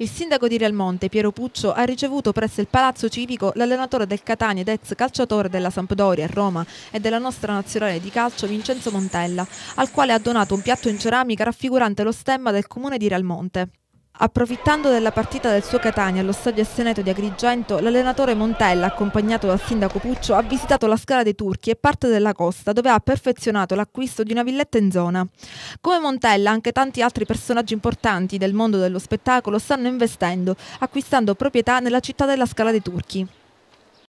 Il sindaco di Realmonte, Piero Puccio, ha ricevuto presso il Palazzo Civico l'allenatore del Catania ed ex calciatore della Sampdoria a Roma e della nostra nazionale di calcio Vincenzo Montella, al quale ha donato un piatto in ceramica raffigurante lo stemma del comune di Realmonte. Approfittando della partita del suo Catania allo stadio Asseneto di Agrigento, l'allenatore Montella, accompagnato dal sindaco Puccio, ha visitato la Scala dei Turchi e parte della costa, dove ha perfezionato l'acquisto di una villetta in zona. Come Montella, anche tanti altri personaggi importanti del mondo dello spettacolo stanno investendo, acquistando proprietà nella città della Scala dei Turchi.